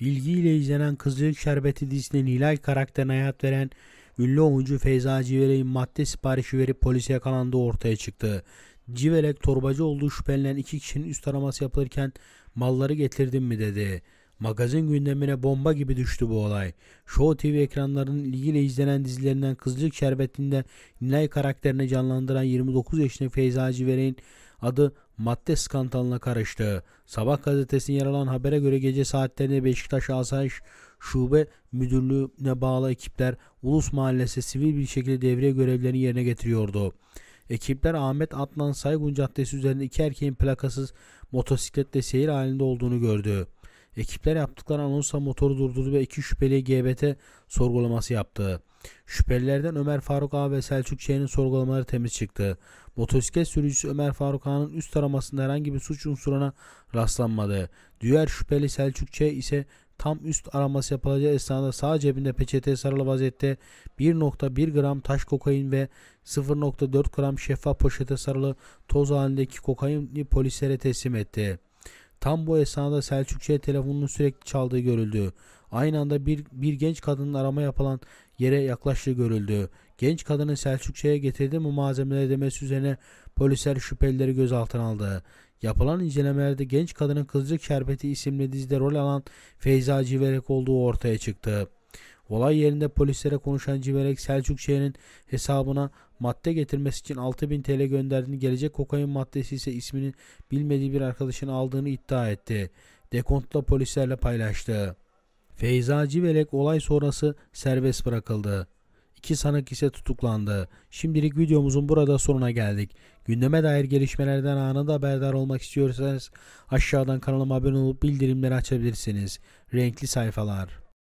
İlgiyle izlenen Kızılcık Şerbeti dizisinde Nilay karakterine hayat veren ünlü oyuncu Feyza Civelek'in madde siparişi verip polise yakalandığı ortaya çıktı. Civelek torbacı olduğu şüphelenen iki kişinin üst araması yapılırken malları getirdim mi dedi. Magazin gündemine bomba gibi düştü bu olay. Show TV ekranlarının ilgiyle izlenen dizilerinden Kızılcık Şerbeti'nde Nilay karakterini canlandıran 29 yaşındaki Feyza Civelek'in adı madde skandalına karıştı. Sabah gazetesinin yer alan habere göre gece saatlerinde Beşiktaş Asayiş Şube Müdürlüğü'ne bağlı ekipler Ulus Mahallesi sivil bir şekilde devriye görevlerini yerine getiriyordu. Ekipler Ahmet Adnan Saygun Caddesi üzerinde iki erkeğin plakasız motosikletle seyir halinde olduğunu gördü. Ekipler yaptıkları anonsa motoru durdurdu ve iki şüpheli GBT sorgulaması yaptı. Şüphelilerden Ömer Faruk Ağa ve Selçuk Ç'nin sorgulamaları temiz çıktı. Motosiklet sürücüsü Ömer Faruk Ağa'nın üst taramasında herhangi bir suç unsuruna rastlanmadı. Diğer şüpheli Selçuk Ç ise tam üst araması yapılacağı esnada sağ cebinde peçete sarılı vaziyette 1.1 gram taş kokain ve 0.4 gram şeffaf poşete sarılı toz halindeki kokaini polislere teslim etti. Tam bu esnada Selçukçu'ya telefonunun sürekli çaldığı görüldü. Aynı anda bir, bir genç kadının arama yapılan yere yaklaştığı görüldü. Genç kadının Selçukçu'ya getirdiği bu malzemeleri demesi üzerine polisler şüphelileri gözaltına aldı. Yapılan incelemelerde genç kadının Kızılcık Şerbeti isimli dizide rol alan Feyza Civerek olduğu ortaya çıktı. Olay yerinde polislere konuşan Civelek Selçuk Şehir'in hesabına madde getirmesi için 6000 TL gönderdiğini gelecek kokain maddesi ise ismini bilmediği bir arkadaşın aldığını iddia etti. Dekontla polislerle paylaştı. Feyza Civelek olay sonrası serbest bırakıldı. İki sanık ise tutuklandı. Şimdilik videomuzun burada sonuna geldik. Gündeme dair gelişmelerden anında haberdar olmak istiyorsanız aşağıdan kanalıma abone olup bildirimleri açabilirsiniz. Renkli sayfalar.